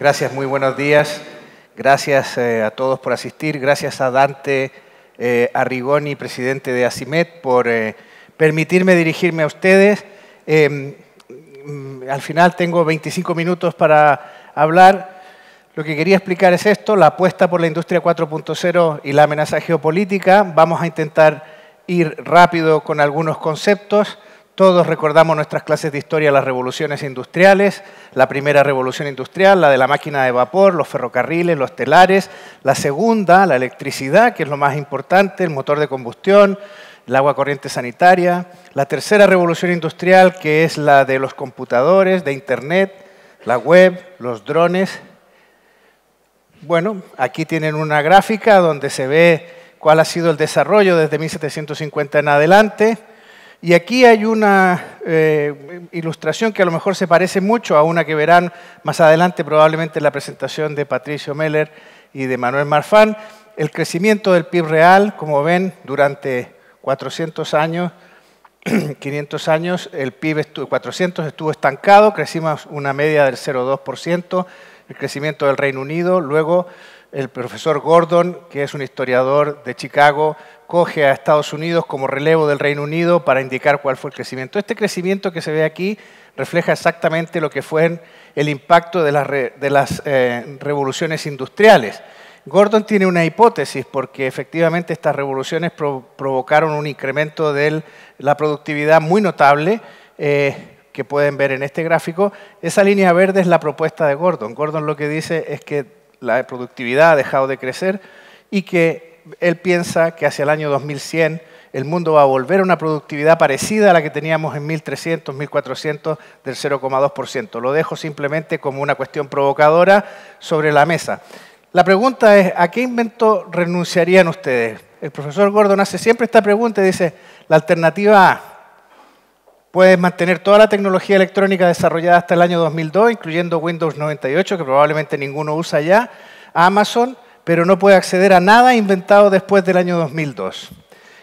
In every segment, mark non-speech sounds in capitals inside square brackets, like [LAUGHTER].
Gracias, muy buenos días. Gracias eh, a todos por asistir. Gracias a Dante eh, Arrigoni, presidente de Asimet, por eh, permitirme dirigirme a ustedes. Em, mm, al final tengo 25 minutos para hablar. Lo que quería explicar es esto, la apuesta por la industria 4.0 y la amenaza geopolítica. Vamos a intentar ir rápido con algunos conceptos. Todos recordamos nuestras clases de historia las revoluciones industriales, la primera revolución industrial, la de la máquina de vapor, los ferrocarriles, los telares, la segunda, la electricidad, que es lo más importante, el motor de combustión, el agua corriente sanitaria, la tercera revolución industrial, que es la de los computadores, de Internet, la web, los drones. Bueno, aquí tienen una gráfica donde se ve cuál ha sido el desarrollo desde 1750 en adelante. Y aquí hay una eh, ilustración que a lo mejor se parece mucho a una que verán más adelante, probablemente en la presentación de Patricio Meller y de Manuel Marfán. El crecimiento del PIB real, como ven, durante 400 años, 500 [CLEARS THROAT] años, el PIB estuvo, 400 estuvo estancado, crecimos una media del 0,2%, el crecimiento del Reino Unido, luego el profesor Gordon, que es un historiador de Chicago, coge a Estados Unidos como relevo del Reino Unido para indicar cuál fue el crecimiento. Este crecimiento que se ve aquí refleja exactamente lo que fue el impacto de las, eh, revoluciones industriales. Gordon tiene una hipótesis porque efectivamente estas revoluciones provocaron un incremento de la productividad muy notable. Eh, que pueden ver en este gráfico, esa línea verde es la propuesta de Gordon. Gordon lo que dice es que la productividad ha dejado de crecer y que él piensa que hacia el año 2100 el mundo va a volver a una productividad parecida a la que teníamos en 1300, 1400 del 0,2%. Lo dejo simplemente como una cuestión provocadora sobre la mesa. La pregunta es, ¿a qué invento renunciarían ustedes? El profesor Gordon hace siempre esta pregunta y dice, la alternativa A, Puedes mantener toda la tecnología electrónica desarrollada hasta el año 2002, incluyendo Windows 98, que probablemente ninguno usa ya, Amazon, pero no puedes acceder a nada inventado después del año 2002.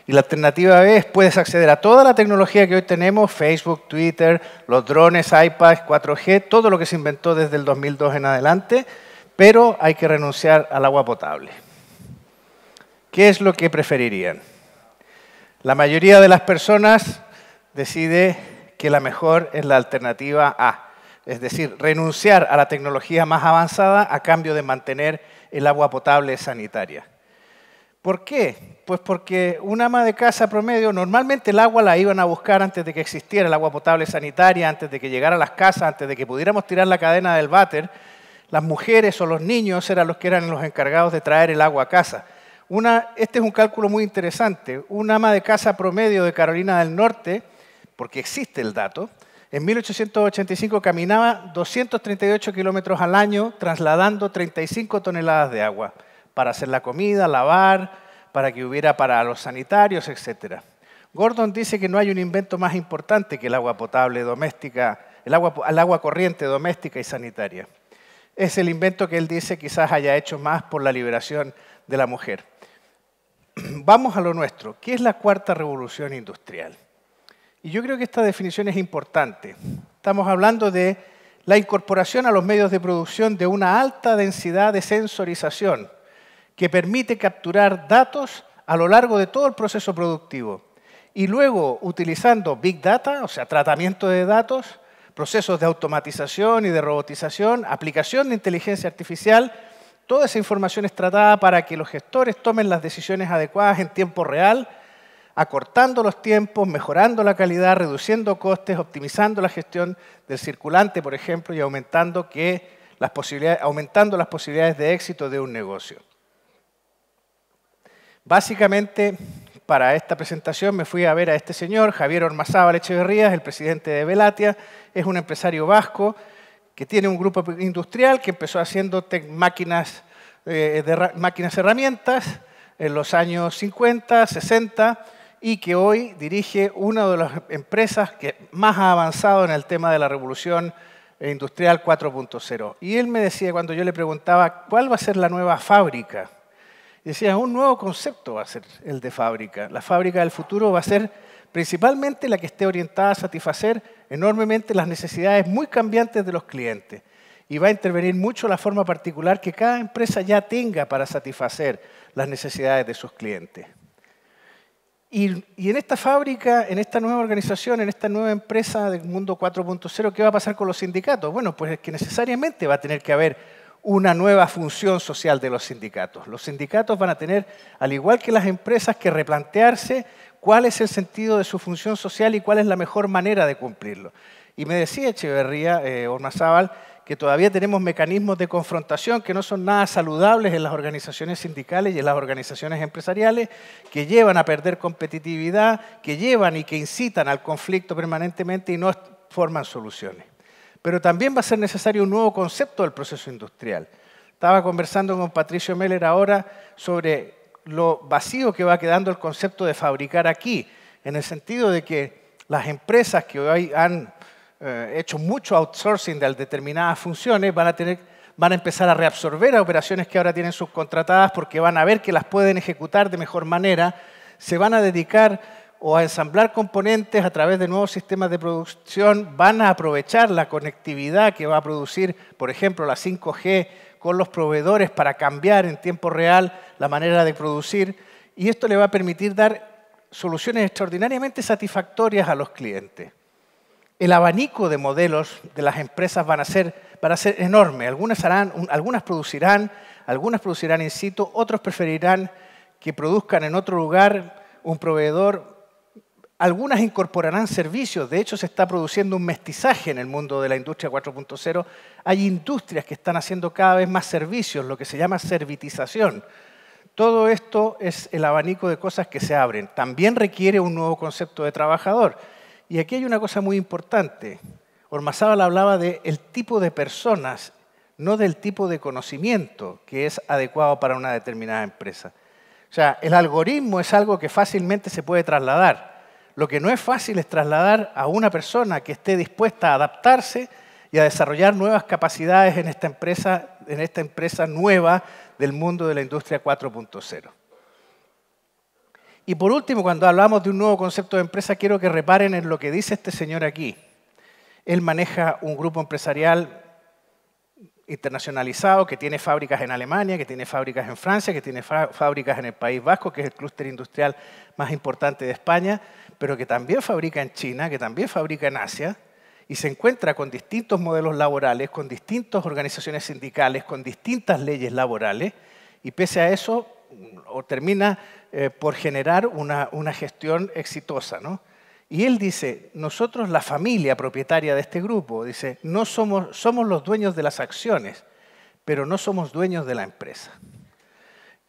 Y la alternativa es puedes acceder a toda la tecnología que hoy tenemos, Facebook, Twitter, los drones, iPads, 4G, todo lo que se inventó desde el 2002 en adelante, pero hay que renunciar al agua potable. ¿Qué es lo que preferirían? La mayoría de las personas decide que la mejor es la alternativa A, es decir, renunciar a la tecnología más avanzada a cambio de mantener el agua potable sanitaria. ¿Por qué? Pues porque un ama de casa promedio, normalmente el agua la iban a buscar antes de que existiera el agua potable sanitaria, antes de que llegara a las casas, antes de que pudiéramos tirar la cadena del váter. Las mujeres o los niños eran los que eran los encargados de traer el agua a casa. este es un cálculo muy interesante. Un ama de casa promedio de Carolina del Norte porque existe el dato, en 1885 caminaba 238 kilómetros al año trasladando 35 toneladas de agua para hacer la comida, lavar, para que hubiera para los sanitarios, etc. Gordon dice que no hay un invento más importante que el agua potable doméstica, el agua, corriente doméstica y sanitaria. Es el invento que él dice quizás haya hecho más por la liberación de la mujer. [CLEARS THROAT] Vamos a lo nuestro. ¿Qué es la cuarta revolución industrial? Y yo creo que esta definición es importante. Estamos hablando de la incorporación a los medios de producción de una alta densidad de sensorización que permite capturar datos a lo largo de todo el proceso productivo. Y luego, utilizando Big Data, o sea, tratamiento de datos, procesos de automatización y de robotización, aplicación de inteligencia artificial, toda esa información es tratada para que los gestores tomen las decisiones adecuadas en tiempo real acortando los tiempos, mejorando la calidad, reduciendo costes, optimizando la gestión del circulante, por ejemplo, y aumentando, que las posibilidades, aumentando las posibilidades de éxito de un negocio. Básicamente, para esta presentación me fui a ver a este señor, Javier Ormazábal Echeverría, el presidente de Velatia, es un empresario vasco que tiene un grupo industrial que empezó haciendo máquinas, eh, de máquinas herramientas en los años 50, 60, y que hoy dirige una de las empresas que más ha avanzado en el tema de la revolución industrial 4.0. Y él me decía, cuando yo le preguntaba, ¿cuál va a ser la nueva fábrica? Decía, un nuevo concepto va a ser el de fábrica. La fábrica del futuro va a ser principalmente la que esté orientada a satisfacer enormemente las necesidades muy cambiantes de los clientes. Y va a intervenir mucho la forma particular que cada empresa ya tenga para satisfacer las necesidades de sus clientes. Y, en esta fábrica, en esta nueva organización, en esta nueva empresa del mundo 4.0, ¿qué va a pasar con los sindicatos? Bueno, pues es que necesariamente va a tener que haber una nueva función social de los sindicatos. Los sindicatos van a tener, al igual que las empresas, que replantearse cuál es el sentido de su función social y cuál es la mejor manera de cumplirlo. Y me decía Echeverría eh, Ornazábal que todavía tenemos mecanismos de confrontación que no son nada saludables en las organizaciones sindicales y en las organizaciones empresariales, que llevan a perder competitividad, que llevan y que incitan al conflicto permanentemente y no forman soluciones. Pero también va a ser necesario un nuevo concepto del proceso industrial. Estaba conversando con Patricio Meller ahora sobre lo vacío que va quedando el concepto de fabricar aquí, en el sentido de que las empresas que hoy han eh, hecho mucho outsourcing de determinadas funciones, van a, tener, van a empezar a reabsorber a operaciones que ahora tienen subcontratadas porque van a ver que las pueden ejecutar de mejor manera, se van a dedicar o a ensamblar componentes a través de nuevos sistemas de producción, van a aprovechar la conectividad que va a producir, por ejemplo, la 5G con los proveedores para cambiar en tiempo real la manera de producir y esto le va a permitir dar soluciones extraordinariamente satisfactorias a los clientes el abanico de modelos de las empresas van a ser, para ser enorme. Algunas, algunas producirán, algunas producirán in situ, otros preferirán que produzcan en otro lugar un proveedor. Algunas incorporarán servicios. De hecho, se está produciendo un mestizaje en el mundo de la industria 4.0. Hay industrias que están haciendo cada vez más servicios, lo que se llama servitización. Todo esto es el abanico de cosas que se abren. También requiere un nuevo concepto de trabajador y aquí hay una cosa muy importante. Ormazábal hablaba del tipo de personas, no del tipo de conocimiento que es adecuado para una determinada empresa. O sea, el algoritmo es algo que fácilmente se puede trasladar. Lo que no es fácil es trasladar a una persona que esté dispuesta a adaptarse y a desarrollar nuevas capacidades en esta empresa, en esta empresa nueva del mundo de la industria 4.0. Y por último, cuando hablamos de un nuevo concepto de empresa, quiero que reparen en lo que dice este señor aquí. Él maneja un grupo empresarial internacionalizado que tiene fábricas en Alemania, que tiene fábricas en Francia, que tiene fábricas en el País Vasco, que es el clúster industrial más importante de España, pero que también fabrica en China, que también fabrica en Asia, y se encuentra con distintos modelos laborales, con distintas organizaciones sindicales, con distintas leyes laborales, y pese a eso o termina eh, por generar una, una gestión exitosa. ¿no? Y él dice, nosotros, la familia propietaria de este grupo, dice, no somos, somos los dueños de las acciones, pero no somos dueños de la empresa.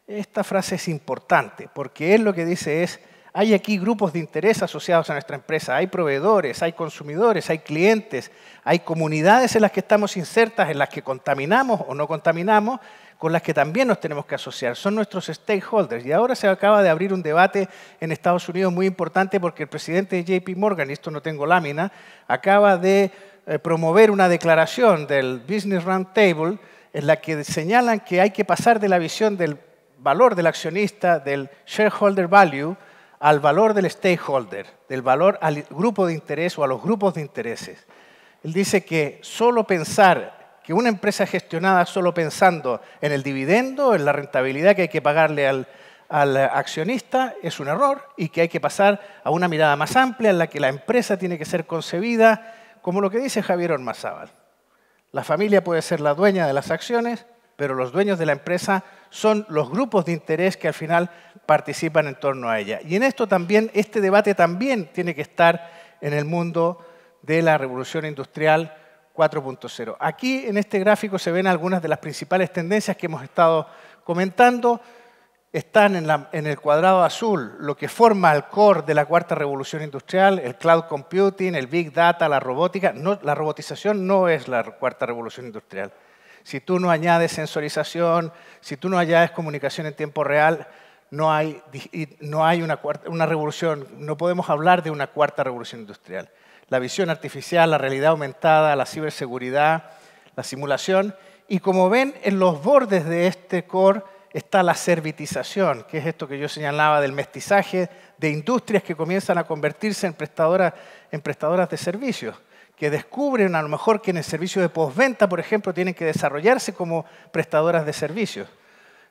Esta frase es importante, porque él lo que dice es, hay aquí grupos de interés asociados a nuestra empresa, hay proveedores, hay consumidores, hay clientes, hay comunidades en las que estamos insertas, en las que contaminamos o no contaminamos, con las que también nos tenemos que asociar, son nuestros stakeholders. Y ahora se acaba de abrir un debate en Estados Unidos muy importante porque el presidente de JP Morgan, y esto no tengo lámina, acaba de eh, promover una declaración del Business Roundtable en la que señalan que hay que pasar de la visión del valor del accionista, del shareholder value, al valor del stakeholder, del valor al grupo de interés o a los grupos de intereses. Él dice que solo pensar que una empresa gestionada solo pensando en el dividendo, en la rentabilidad que hay que pagarle al, accionista es un error y que hay que pasar a una mirada más amplia en la que la empresa tiene que ser concebida como lo que dice Javier Ormazábal. La familia puede ser la dueña de las acciones, pero los dueños de la empresa son los grupos de interés que al final participan en torno a ella. Y en esto también, este debate también tiene que estar en el mundo de la revolución industrial 4.0. Aquí en este gráfico se ven algunas de las principales tendencias que hemos estado comentando. Están en, el cuadrado azul lo que forma el core de la cuarta revolución industrial, el cloud computing, el big data, la robótica. la robotización no es la cuarta revolución industrial. Si tú no añades sensorización, si tú no añades comunicación en tiempo real, no hay, una, una revolución, no podemos hablar de una cuarta revolución industrial la visión artificial, la realidad aumentada, la ciberseguridad, la simulación. Y como ven, en los bordes de este core está la servitización, que es esto que yo señalaba del mestizaje de industrias que comienzan a convertirse en prestadoras, en prestadoras de servicios, que descubren a lo mejor que en el servicio de postventa, por ejemplo, tienen que desarrollarse como prestadoras de servicios.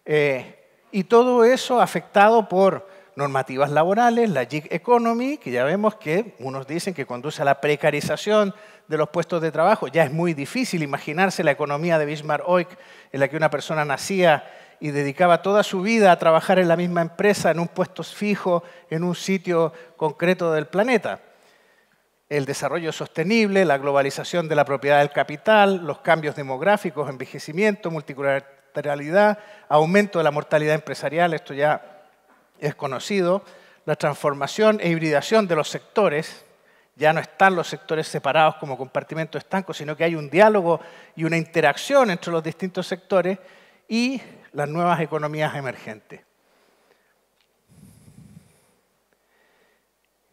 Eh, y todo eso afectado por normativas laborales, la gig economy, que ya vemos que unos dicen que conduce a la precarización de los puestos de trabajo. Ya es muy difícil imaginarse la economía de Bismarck Oik en la que una persona nacía y dedicaba toda su vida a trabajar en la misma empresa, en un puesto fijo, en un sitio concreto del planeta. El desarrollo sostenible, la globalización de la propiedad del capital, los cambios demográficos, envejecimiento, multiculturalidad, aumento de la mortalidad empresarial, esto ya es conocido, la transformación e hibridación de los sectores, ya no están los sectores separados como compartimentos estancos, sino que hay un diálogo y una interacción entre los distintos sectores y las nuevas economías emergentes.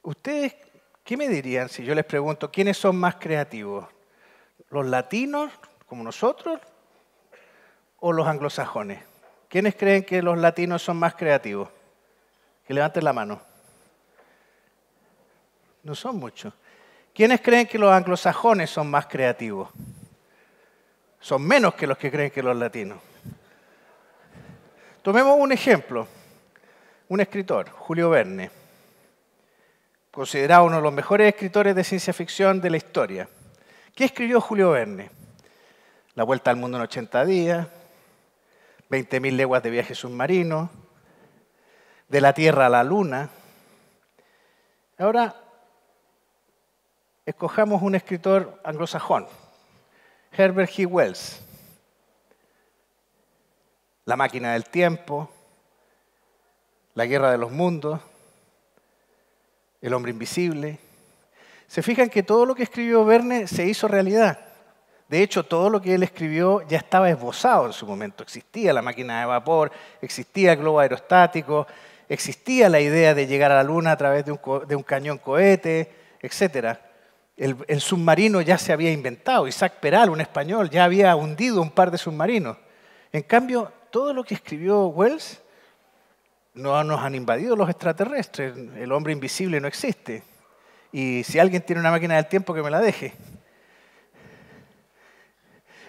¿Ustedes qué me dirían si yo les pregunto quiénes son más creativos? ¿Los latinos como nosotros o los anglosajones? ¿Quiénes creen que los latinos son más creativos? Que levanten la mano. No son muchos. ¿Quiénes creen que los anglosajones son más creativos? Son menos que los que creen que los latinos. Tomemos un ejemplo. Un escritor, Julio Verne, considerado uno de los mejores escritores de ciencia ficción de la historia. ¿Qué escribió Julio Verne? La vuelta al mundo en 80 días, 20.000 leguas de viaje submarino, de la Tierra a la Luna. Ahora, escojamos un escritor anglosajón, Herbert G. Wells, La máquina del tiempo, La guerra de los mundos, El hombre invisible. Se fijan que todo lo que escribió Verne se hizo realidad. De hecho, todo lo que él escribió ya estaba esbozado en su momento. Existía la máquina de vapor, existía el globo aerostático, existía la idea de llegar a la Luna a través de un, cañón cohete, etcétera. El, el, submarino ya se había inventado, Isaac Peral, un español, ya había hundido un par de submarinos. En cambio, todo lo que escribió Wells no nos han invadido los extraterrestres, el hombre invisible no existe. Y si alguien tiene una máquina del tiempo, que me la deje.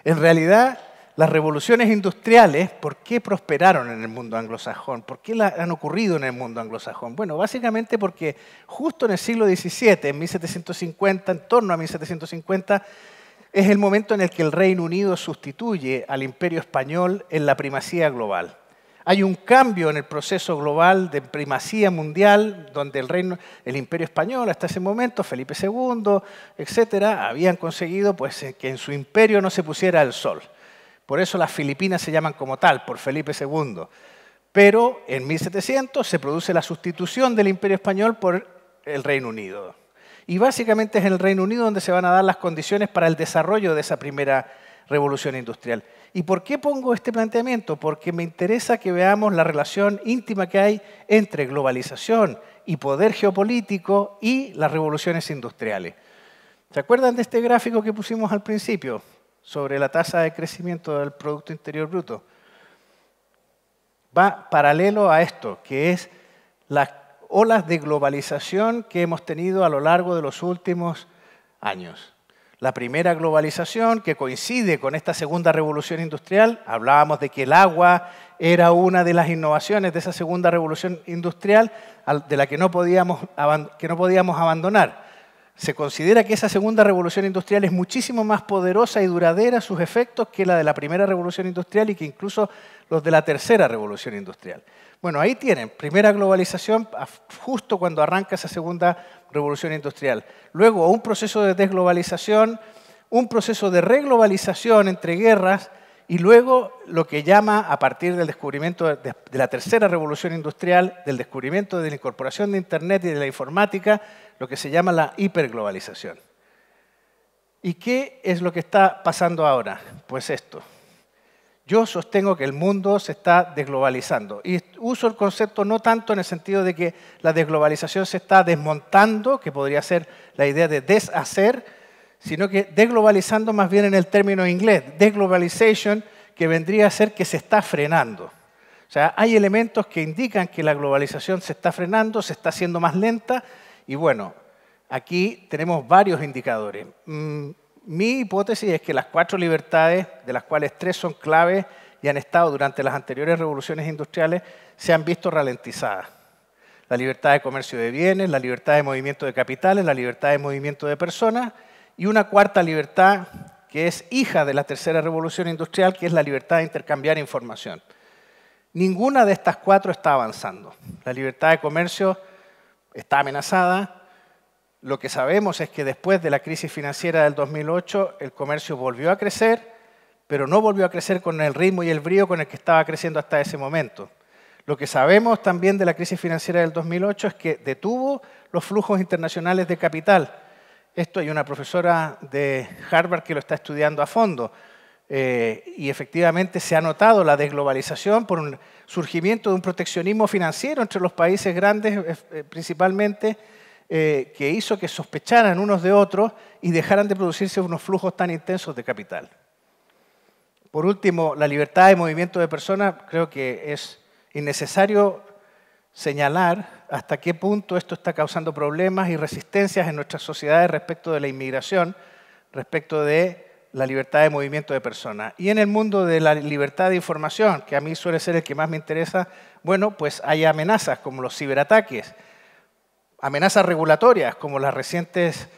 En realidad, las revoluciones industriales, ¿por qué prosperaron en el mundo anglosajón? ¿Por qué han ocurrido en el mundo anglosajón? Bueno, básicamente porque justo en el siglo XVII, en 1750, en torno a 1750, es el momento en el que el Reino Unido sustituye al imperio español en la primacía global. Hay un cambio en el proceso global de primacía mundial, donde el, reino, el imperio español hasta ese momento, Felipe II, etcétera, habían conseguido pues, que en su imperio no se pusiera el sol. Por eso las Filipinas se llaman como tal, por Felipe II. Pero en 1700 se produce la sustitución del Imperio Español por el Reino Unido. Y básicamente es en el Reino Unido donde se van a dar las condiciones para el desarrollo de esa primera revolución industrial. ¿Y por qué pongo este planteamiento? Porque me interesa que veamos la relación íntima que hay entre globalización y poder geopolítico y las revoluciones industriales. ¿Se acuerdan de este gráfico que pusimos al principio? sobre la tasa de crecimiento del Producto Interior Bruto. Va paralelo a esto, que es las olas de globalización que hemos tenido a lo largo de los últimos años. La primera globalización que coincide con esta segunda revolución industrial, hablábamos de que el agua era una de las innovaciones de esa segunda revolución industrial de la que no podíamos, que no podíamos abandonar. Se considera que esa segunda revolución industrial es muchísimo más poderosa y duradera sus efectos que la de la primera revolución industrial y que incluso los de la tercera revolución industrial. Bueno, ahí tienen, primera globalización justo cuando arranca esa segunda revolución industrial. Luego, un proceso de desglobalización, un proceso de reglobalización entre guerras, y luego lo que llama a partir del descubrimiento de la tercera revolución industrial, del descubrimiento de la incorporación de Internet y de la informática, lo que se llama la hiperglobalización. ¿Y qué es lo que está pasando ahora? Pues esto. Yo sostengo que el mundo se está desglobalizando y uso el concepto no tanto en el sentido de que la desglobalización se está desmontando, que podría ser la idea de deshacer, sino que desglobalizando más bien en el término inglés, desglobalization, que vendría a ser que se está frenando. O sea, hay elementos que indican que la globalización se está frenando, se está haciendo más lenta, y bueno, aquí tenemos varios indicadores. Mm, mi hipótesis es que las cuatro libertades, de las cuales tres son claves y han estado durante las anteriores revoluciones industriales, se han visto ralentizadas. La libertad de comercio de bienes, la libertad de movimiento de capitales, la libertad de movimiento de personas y una cuarta libertad que es hija de la tercera revolución industrial, que es la libertad de intercambiar información. Ninguna de estas cuatro está avanzando. La libertad de comercio está amenazada. Lo que sabemos es que después de la crisis financiera del 2008, el comercio volvió a crecer, pero no volvió a crecer con el ritmo y el brío con el que estaba creciendo hasta ese momento. Lo que sabemos también de la crisis financiera del 2008 es que detuvo los flujos internacionales de capital, esto hay una profesora de Harvard que lo está estudiando a fondo. Eh, y efectivamente se ha notado la desglobalización por un surgimiento de un proteccionismo financiero entre los países grandes eh, eh, principalmente, que hizo que sospecharan unos de otros y dejaran de producirse unos flujos tan intensos de capital. Por último, la libertad de movimiento de personas creo que es innecesario señalar hasta qué punto esto está causando problemas y resistencias en nuestras sociedades respecto de la inmigración, respecto de la libertad de movimiento de personas. Y en el mundo de la libertad de información, que a mí suele ser el que más me interesa, bueno, pues hay amenazas como los ciberataques, amenazas regulatorias como las recientes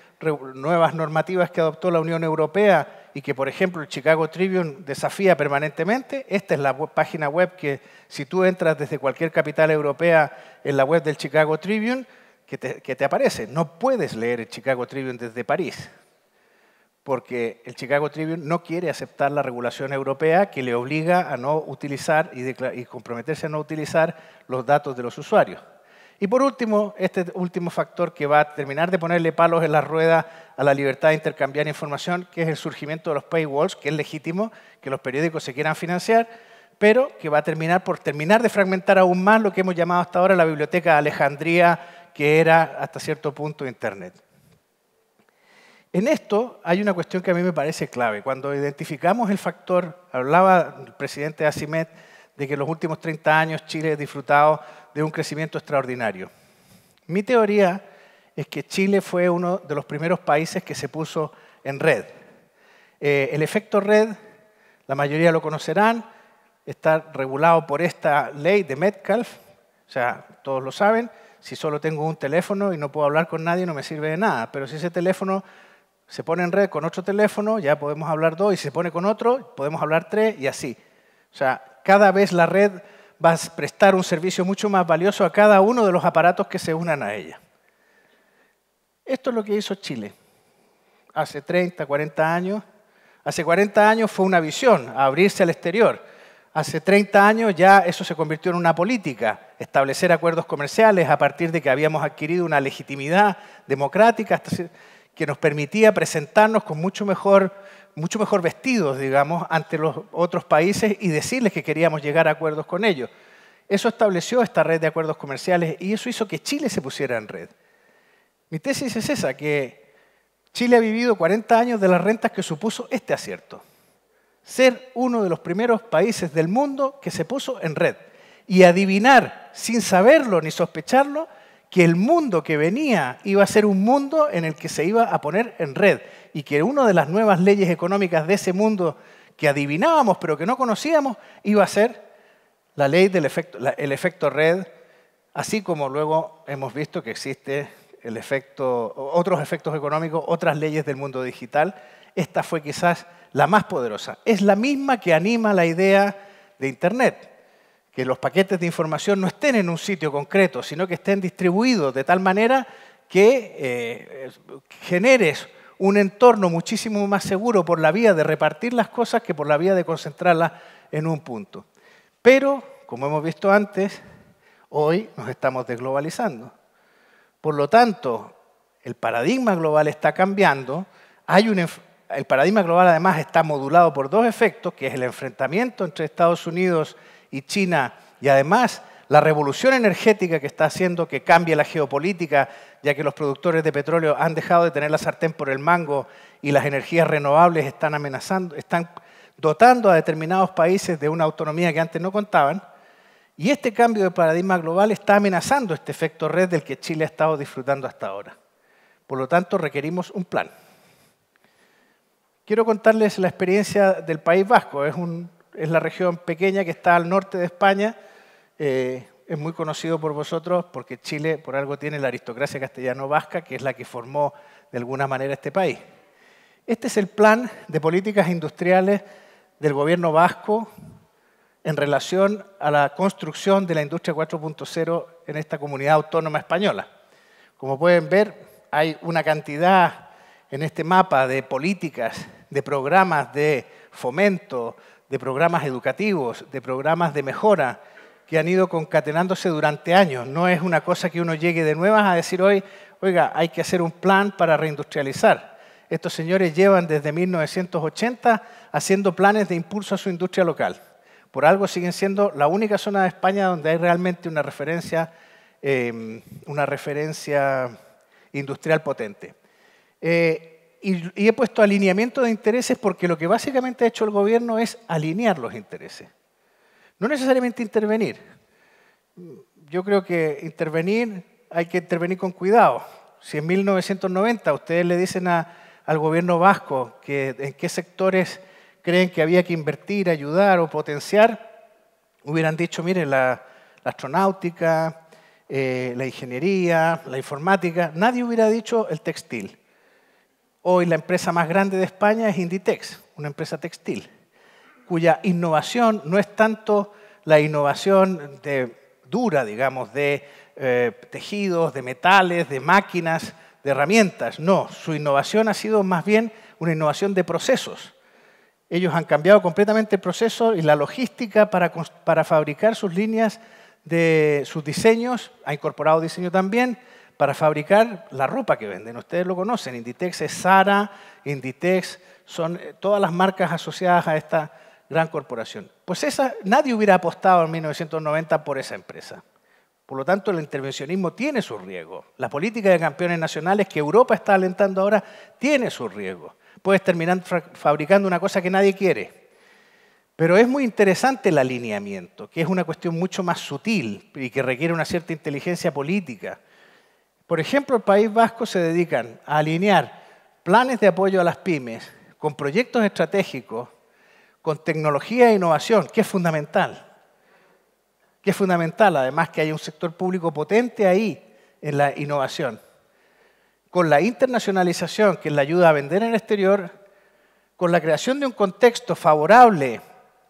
nuevas normativas que adoptó la Unión Europea y que, por ejemplo, el Chicago Tribune desafía permanentemente. Esta es la página web que, si tú entras desde cualquier capital europea en la web del Chicago Tribune, que te, aparece. No puedes leer el Chicago Tribune desde París, porque el Chicago Tribune no quiere aceptar la regulación europea que le obliga a no utilizar y, y comprometerse a no utilizar los datos de los usuarios. Y por último, este último factor que va a terminar de ponerle palos en la rueda a la libertad de intercambiar información, que es el surgimiento de los paywalls, que es legítimo que los periódicos se quieran financiar, pero que va a terminar por terminar de fragmentar aún más lo que hemos llamado hasta ahora la biblioteca de Alejandría, que era hasta cierto punto Internet. En esto hay una cuestión que a mí me parece clave. Cuando identificamos el factor, hablaba el presidente de Asimet de que en los últimos 30 años Chile ha disfrutado de un crecimiento extraordinario. Mi teoría es que Chile fue uno de los primeros países que se puso en red. Eh, el efecto red, la mayoría lo conocerán, está regulado por esta ley de Metcalf, o sea, todos lo saben, si solo tengo un teléfono y no puedo hablar con nadie no me sirve de nada, pero si ese teléfono se pone en red con otro teléfono, ya podemos hablar dos, y si se pone con otro, podemos hablar tres, y así. O sea, cada vez la red vas a prestar un servicio mucho más valioso a cada uno de los aparatos que se unan a ella. Esto es lo que hizo Chile hace 30, 40 años. Hace 40 años fue una visión, abrirse al exterior. Hace 30 años ya eso se convirtió en una política, establecer acuerdos comerciales a partir de que habíamos adquirido una legitimidad democrática que nos permitía presentarnos con mucho mejor mucho mejor vestidos, digamos, ante los otros países y decirles que queríamos llegar a acuerdos con ellos. Eso estableció esta red de acuerdos comerciales y eso hizo que Chile se pusiera en red. Mi tesis es esa, que Chile ha vivido 40 años de las rentas que supuso este acierto. Ser uno de los primeros países del mundo que se puso en red y adivinar, sin saberlo ni sospecharlo, que el mundo que venía iba a ser un mundo en el que se iba a poner en red y que una de las nuevas leyes económicas de ese mundo que adivinábamos pero que no conocíamos iba a ser la ley del efecto, el efecto red, así como luego hemos visto que existe el efecto, otros efectos económicos, otras leyes del mundo digital. Esta fue quizás la más poderosa. Es la misma que anima la idea de Internet, que los paquetes de información no estén en un sitio concreto, sino que estén distribuidos de tal manera que eh, generes un entorno muchísimo más seguro por la vía de repartir las cosas que por la vía de concentrarlas en un punto. Pero, como hemos visto antes, hoy nos estamos desglobalizando. Por lo tanto, el paradigma global está cambiando. Hay un, el paradigma global además está modulado por dos efectos, que es el enfrentamiento entre Estados Unidos y China y además la revolución energética que está haciendo que cambie la geopolítica, ya que los productores de petróleo han dejado de tener la sartén por el mango y las energías renovables están amenazando, están dotando a determinados países de una autonomía que antes no contaban. Y este cambio de paradigma global está amenazando este efecto red del que Chile ha estado disfrutando hasta ahora. Por lo tanto, requerimos un plan. Quiero contarles la experiencia del País Vasco. Es, es la región pequeña que está al norte de España eh, es muy conocido por vosotros porque Chile por algo tiene la aristocracia castellano-vasca, que es la que formó de alguna manera este país. Este es el plan de políticas industriales del gobierno vasco en relación a la construcción de la industria 4.0 en esta comunidad autónoma española. Como pueden ver, hay una cantidad en este mapa de políticas, de programas de fomento, de programas educativos, de programas de mejora, que han ido concatenándose durante años. No es una cosa que uno llegue de nuevas a decir hoy, oiga, hay que hacer un plan para reindustrializar. Estos señores llevan desde 1980 haciendo planes de impulso a su industria local. Por algo siguen siendo la única zona de España donde hay realmente una referencia, em, una referencia industrial potente. Eh, y he puesto alineamiento de intereses porque lo que básicamente ha hecho el gobierno es alinear los intereses. No necesariamente intervenir. Yo creo que intervenir, hay que intervenir con cuidado. Si en 1990 ustedes le dicen al gobierno vasco que en qué sectores creen que había que invertir, ayudar o potenciar, hubieran dicho, mire, la, astronáutica, eh, la ingeniería, la informática, nadie hubiera dicho el textil. Hoy la empresa más grande de España es Inditex, una empresa textil cuya innovación no es tanto la innovación de, dura, digamos, de eh, tejidos, de metales, de máquinas, de herramientas. No, su innovación ha sido más bien una innovación de procesos. Ellos han cambiado completamente el proceso y la logística para, fabricar sus líneas de sus diseños, ha incorporado diseño también, para fabricar la ropa que venden. Ustedes lo conocen, Inditex es Zara, Inditex, son eh, todas las marcas asociadas a esta gran corporación. Pues esa, nadie hubiera apostado en 1990 por esa empresa. Por lo tanto, el intervencionismo tiene su riesgo. La política de campeones nacionales que Europa está alentando ahora tiene su riesgo. Puedes terminar fabricando una cosa que nadie quiere. Pero es muy interesante el alineamiento, que es una cuestión mucho más sutil y que requiere una cierta inteligencia política. Por ejemplo, el País Vasco se dedica a alinear planes de apoyo a las pymes con proyectos estratégicos con tecnología e innovación, que es fundamental. Que es fundamental, además, que hay un sector público potente ahí en la innovación. Con la internacionalización, que es la ayuda a vender en el exterior, con la creación de un contexto favorable,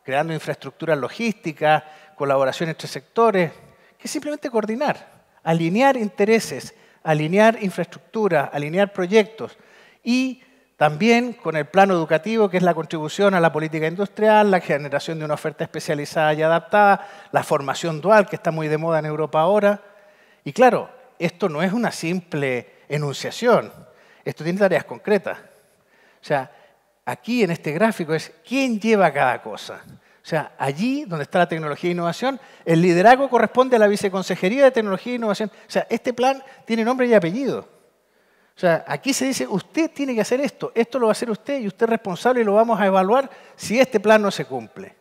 creando infraestructura logísticas, colaboración entre sectores, que es simplemente coordinar, alinear intereses, alinear infraestructura, alinear proyectos y también con el plano educativo, que es la contribución a la política industrial, la generación de una oferta especializada y adaptada, la formación dual, que está muy de moda en Europa ahora. Y claro, esto no es una simple enunciación, esto tiene tareas concretas. O sea, aquí en este gráfico es quién lleva cada cosa. O sea, allí donde está la tecnología e innovación, el liderazgo corresponde a la Viceconsejería de Tecnología e Innovación. O sea, este plan tiene nombre y apellido. O sea, aquí se dice, usted tiene que hacer esto, esto lo va a hacer usted y usted es responsable y lo vamos a evaluar si este plan no se cumple.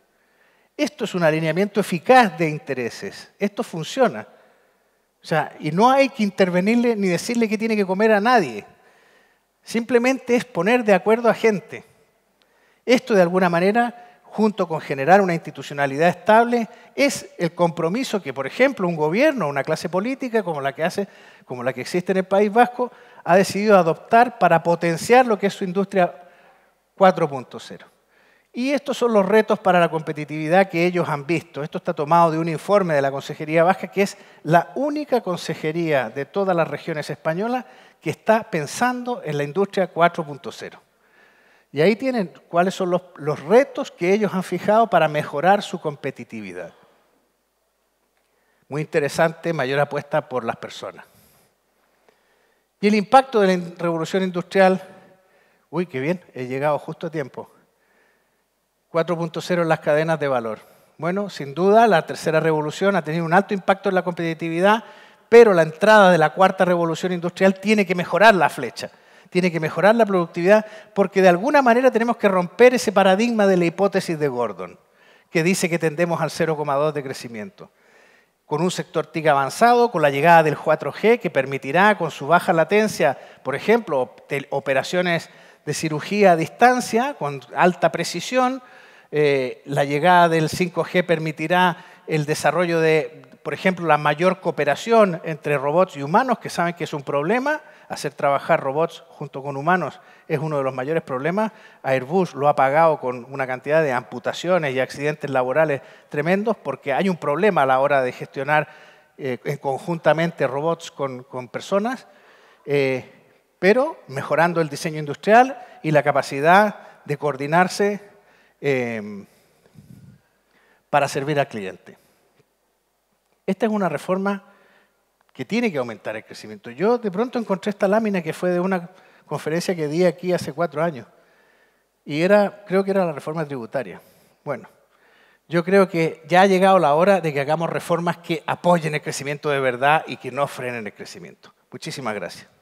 Esto es un alineamiento eficaz de intereses, esto funciona. O sea, y no hay que intervenirle ni decirle que tiene que comer a nadie. Simplemente es poner de acuerdo a gente. Esto de alguna manera, junto con generar una institucionalidad estable, es el compromiso que, por ejemplo, un gobierno, una clase política como la que hace, como la que existe en el País Vasco, ha decidido adoptar para potenciar lo que es su industria 4.0. Y estos son los retos para la competitividad que ellos han visto. Esto está tomado de un informe de la Consejería Vasca, que es la única consejería de todas las regiones españolas que está pensando en la industria 4.0. Y ahí tienen cuáles son los, retos que ellos han fijado para mejorar su competitividad. Muy interesante, mayor apuesta por las personas. Y el impacto de la revolución industrial, uy, qué bien, he llegado justo a tiempo. 4.0 en las cadenas de valor. Bueno, sin duda, la tercera revolución ha tenido un alto impacto en la competitividad, pero la entrada de la cuarta revolución industrial tiene que mejorar la flecha, tiene que mejorar la productividad, porque de alguna manera tenemos que romper ese paradigma de la hipótesis de Gordon, que dice que tendemos al 0,2 de crecimiento con un sector TIC avanzado, con la llegada del 4G que permitirá con su baja latencia, por ejemplo, operaciones de cirugía a distancia con alta precisión. Eh, la llegada del 5G permitirá el desarrollo de, por ejemplo, la mayor cooperación entre robots y humanos, que saben que es un problema. Hacer trabajar robots junto con humanos es uno de los mayores problemas. Airbus lo ha pagado con una cantidad de amputaciones y accidentes laborales tremendos porque hay un problema a la hora de gestionar eh, conjuntamente robots con, personas, eh, pero mejorando el diseño industrial y la capacidad de coordinarse em, para servir al cliente. Esta es una reforma que tiene que aumentar el crecimiento. Yo de pronto encontré esta lámina que fue de una conferencia que di aquí hace cuatro años y era, creo que era la reforma tributaria. Bueno, yo creo que ya ha llegado la hora de que hagamos reformas que apoyen el crecimiento de verdad y que no frenen el crecimiento. Muchísimas gracias.